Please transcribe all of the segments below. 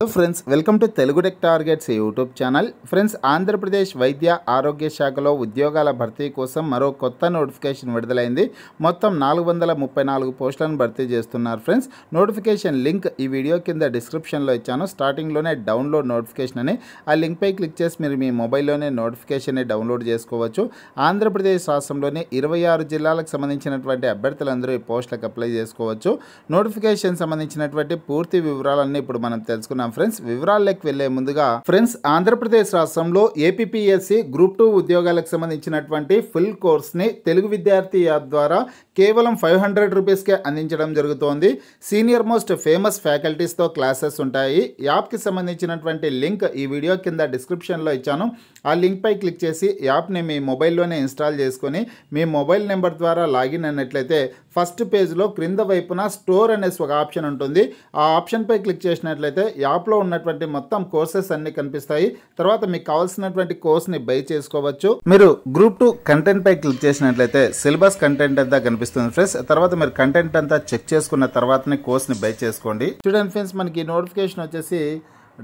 hello friends welcome to Telugu tech targets YouTube channel friends Andhra Pradesh వైద్య ఆరోగ్య శాఖలో ఉద్యోగాల భర్తీ కోసం మరో కొత్త నోటిఫికేషన్ విడుదలైంది మొత్తం నాలుగు వందల ముప్పై నాలుగు పోస్టులను భర్తీ చేస్తున్నారు ఫ్రెండ్స్ నోటిఫికేషన్ లింక్ ఈ వీడియో కింద డిస్క్రిప్షన్లో ఇచ్చాను స్టార్టింగ్లోనే డౌన్లోడ్ నోటిఫికేషన్ అని ఆ లింక్పై క్లిక్ చేసి మీరు మీ మొబైల్లోనే నోటిఫికేషన్ని డౌన్లోడ్ చేసుకోవచ్చు ఆంధ్రప్రదేశ్ రాష్ట్రంలోని ఇరవై ఆరు జిల్లాలకు సంబంధించినటువంటి అభ్యర్థులందరూ ఈ పోస్టులకు అప్లై చేసుకోవచ్చు నోటిఫికేషన్ సంబంధించినటువంటి పూర్తి వివరాలన్నీ ఇప్పుడు మనం తెలుసుకున్నాం చేస్తున్నాం ఫ్రెండ్స్ వివరాల్లోకి వెళ్లే ముందుగా ఫ్రెండ్స్ ఆంధ్రప్రదేశ్ రాష్ట్రంలో ఏపీఎస్సి గ్రూప్ టూ ఉద్యోగాలకు సంబంధించినటువంటి ఫుల్ కోర్స్ని తెలుగు విద్యార్థి యాప్ ద్వారా కేవలం ఫైవ్ హండ్రెడ్ రూపీస్ కే అందించడం జరుగుతోంది సీనియర్ మోస్ట్ ఫేమస్ ఫ్యాకల్టీస్తో క్లాసెస్ ఉంటాయి యాప్ కి సంబంధించినటువంటి లింక్ ఈ వీడియో కింద డిస్క్రిప్షన్ లో ఇచ్చాను ఆ లింక్ పై క్లిక్ చేసి యాప్ని మీ మొబైల్లోనే ఇన్స్టాల్ చేసుకొని మీ మొబైల్ నెంబర్ ద్వారా లాగిన్ అయినట్లయితే ఫస్ట్ పేజ్లో క్రింద వైపున స్టోర్ అనేసి ఒక ఆప్షన్ ఉంటుంది ఆ ఆప్షన్పై క్లిక్ చేసినట్లయితే యాప్ షాప్లో ఉన్నటువంటి మొత్తం కోర్సెస్ అన్ని కనిపిస్తాయి తర్వాత మీకు కావాల్సినటువంటి కోర్స్ని బై చేసుకోవచ్చు మీరు గ్రూప్ టూ కంటెంట్ పై క్లిక్ చేసినట్లయితే సిలబస్ కంటెంట్ అంతా కనిపిస్తుంది ఫ్రెండ్స్ తర్వాత మీరు కంటెంట్ అంతా చెక్ చేసుకున్న తర్వాతనే కోర్స్ని బై చేసుకోండి చూడండి ఫ్రెండ్స్ మనకి నోటిఫికేషన్ వచ్చేసి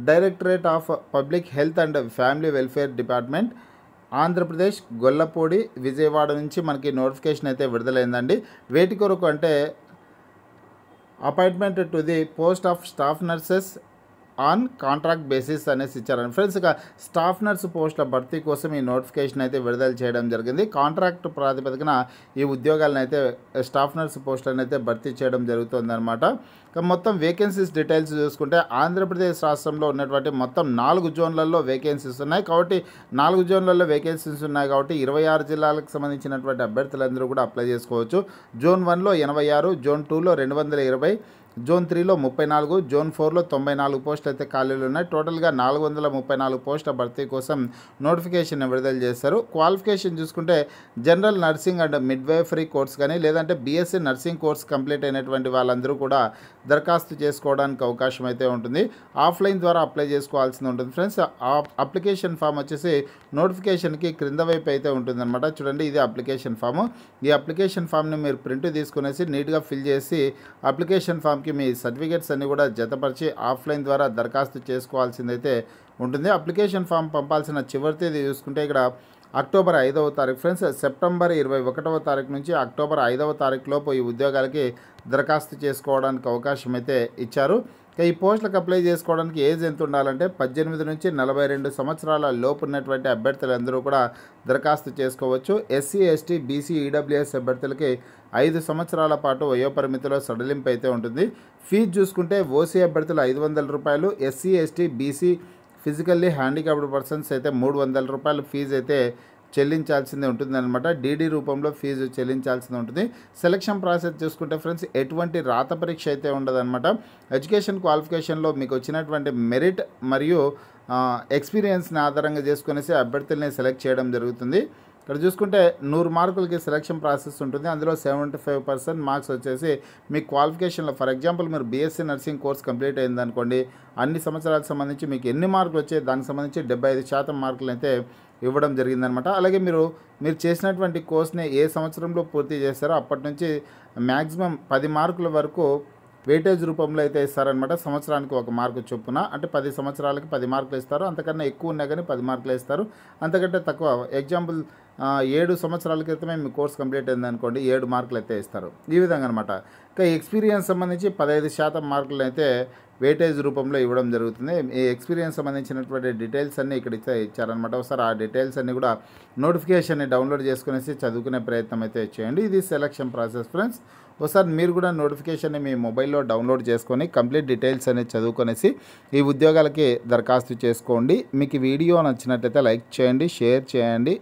directorate of public health and family welfare department Andhra Pradesh Gollapudi Vijayawada నుంచి మనకి నోటిఫికేషన్ అయితే విడుదలైందండి వేటి కొరకు అంటే appointment to the post of staff nurses on contract basis అనేసి ఇచ్చారండి ఫ్రెండ్స్ ఇక స్టాఫ్ నర్సు పోస్టుల భర్తీ కోసం ఈ నోటిఫికేషన్ అయితే విడుదల చేయడం జరిగింది కాంట్రాక్ట్ ప్రాతిపదికన ఈ ఉద్యోగాలను అయితే స్టాఫ్ నర్సు పోస్టులను అయితే భర్తీ చేయడం జరుగుతుందన్నమాట మొత్తం వేకెన్సీస్ డీటెయిల్స్ చూసుకుంటే ఆంధ్రప్రదేశ్ రాష్ట్రంలో ఉన్నటువంటి మొత్తం నాలుగు జోన్లలో వేకెన్సీస్ ఉన్నాయి కాబట్టి నాలుగు జోన్లలో వేకెన్సీస్ ఉన్నాయి కాబట్టి ఇరవై ఆరు జిల్లాలకు సంబంధించినటువంటి అభ్యర్థులందరూ కూడా అప్లై చేసుకోవచ్చు జోన్ వన్లో ఎనభై ఆరు జోన్ టూలో రెండు వందల ఇరవై జోన్ త్రీలో ముప్పై నాలుగు జోన్ ఫోర్లో తొంభై నాలుగు పోస్టులు అయితే ఖాళీలు ఉన్నాయి టోటల్గా నాలుగు వందల ముప్పై నాలుగు పోస్టుల భర్తీ కోసం నోటిఫికేషన్ విడుదల చేస్తారు క్వాలిఫికేషన్ చూసుకుంటే general nursing and midwifery course కానీ లేదంటే బీఎస్సీ నర్సింగ్ కోర్స్ కంప్లీట్ అయినటువంటి వాళ్ళందరూ కూడా దరఖాస్తు చేసుకోవడానికి అవకాశం అయితే ఉంటుంది ఆఫ్లైన్ ద్వారా అప్లై చేసుకోవాల్సింది ఉంటుంది ఫ్రెండ్స్ అప్లికేషన్ ఫామ్ వచ్చేసి నోటిఫికేషన్కి క్రింద వైపు అయితే ఉంటుందన్నమాట చూడండి ఇది అప్లికేషన్ ఫామ్ ఈ అప్లికేషన్ ఫామ్ని మీరు ప్రింట్ తీసుకునేసి నీట్గా ఫిల్ చేసి అప్లికేషన్ ఫామ్ ఫామ్కి మీ సర్టిఫికేట్స్ అన్నీ కూడా జతపరిచి ఆఫ్లైన్ ద్వారా దరఖాస్తు చేసుకోవాల్సిందైతే ఉంటుంది అప్లికేషన్ ఫామ్ పంపాల్సిన చివరి తేదీ చూసుకుంటే ఇక్కడ అక్టోబర్ ఐదవ తారీఖు ఫ్రెండ్స్ సెప్టెంబర్ ఇరవై ఒకటవ తారీఖు నుంచి అక్టోబర్ ఐదవ తారీఖు లోపు ఈ ఉద్యోగాలకి దరఖాస్తు చేసుకోవడానికి అవకాశం అయితే ఇచ్చారు ఇక ఈ పోస్టులకు అప్లై చేసుకోవడానికి ఏజ్ ఎంత ఉండాలంటే పద్దెనిమిది నుంచి నలభై రెండు సంవత్సరాల లోపు ఉన్నటువంటి అభ్యర్థులందరూ కూడా దరఖాస్తు చేసుకోవచ్చు ఎస్సీ ఎస్టీ బీసీ ఈడబ్ల్యూఎస్ అభ్యర్థులకి ఐదు సంవత్సరాల పాటు వయోపరిమితిలో సడలింపు అయితే ఉంటుంది ఫీజు చూసుకుంటే ఓసీ అభ్యర్థులు ఐదు వందల రూపాయలు SC ST BC physically handicapped persons అయితే మూడు వందల రూపాయలు ఫీజు అయితే చెల్లించాల్సిందే ఉంటుంది అనమాట డీడీ రూపంలో ఫీజు చెల్లించాల్సింది ఉంటుంది సెలక్షన్ ప్రాసెస్ చూసుకుంటే ఫ్రెండ్స్ ఎటువంటి రాత పరీక్ష అయితే ఉండదన్నమాట ఎడ్యుకేషన్ క్వాలిఫికేషన్లో మీకు వచ్చినటువంటి మెరిట్ మరియు ఎక్స్పీరియన్స్ని ఆధారంగా చేసుకునేసి అభ్యర్థుల్ని సెలెక్ట్ చేయడం జరుగుతుంది ఇక్కడ చూసుకుంటే నూరు మార్కులకి సెలక్షన్ ప్రాసెస్ ఉంటుంది అందులో సెవెంటీ ఫైవ్ పర్సెంట్ మార్క్స్ వచ్చేసి మీ క్వాలిఫికేషన్లో ఫర్ ఎగ్జాంపుల్ మీరు బీఎస్సీ నర్సింగ్ కోర్స్ కంప్లీట్ అయిందనుకోండి అన్ని సంవత్సరాలకు సంబంధించి మీకు ఎన్ని మార్కులు వచ్చాయి దానికి సంబంధించి డెబ్బై ఐదు శాతం మార్కులు అయితే ఇవ్వడం జరిగిందనమాట అలాగే మీరు మీరు చేసినటువంటి కోర్స్ని ఏ సంవత్సరంలో పూర్తి చేస్తారో అప్పటి నుంచి మ్యాక్సిమం పది మార్కుల వరకు వెయిటేజ్ రూపంలో అయితే ఇస్తారనమాట సంవత్సరానికి ఒక మార్కు చొప్పున అంటే పది సంవత్సరాలకి పది మార్కులు ఇస్తారు అంతకన్నా ఎక్కువ ఉన్నా కానీ పది మార్కులు ఇస్తారు అంతకంటే తక్కువ ఎగ్జాంపుల్ ఏడు సంవత్సరాల క్రితమే మీ కోర్స్ కంప్లీట్ అయింది అనుకోండి ఏడు మార్కులు అయితే ఇస్తారు ఈ విధంగా అనమాట ఇంకా ఎక్స్పీరియన్స్ సంబంధించి పదహైదు శాతం మార్కులను అయితే వేటేజ్ రూపంలో ఇవ్వడం జరుగుతుంది ఈ ఎక్స్పీరియన్స్ సంబంధించినటువంటి డీటెయిల్స్ అన్నీ ఇక్కడ ఇచ్చారనమాట ఒకసారి ఆ డీటెయిల్స్ అన్నీ కూడా నోటిఫికేషన్ని డౌన్లోడ్ చేసుకునేసి చదువుకునే ప్రయత్నం అయితే చేయండి ఇది సెలక్షన్ ప్రాసెస్ ఫ్రెండ్స్ ఒకసారి మీరు కూడా నోటిఫికేషన్ని మీ మొబైల్లో డౌన్లోడ్ చేసుకొని కంప్లీట్ డీటెయిల్స్ అనేది చదువుకొనేసి ఈ ఉద్యోగాలకి దరఖాస్తు చేసుకోండి మీకు వీడియో నచ్చినట్లయితే లైక్ చేయండి షేర్ చేయండి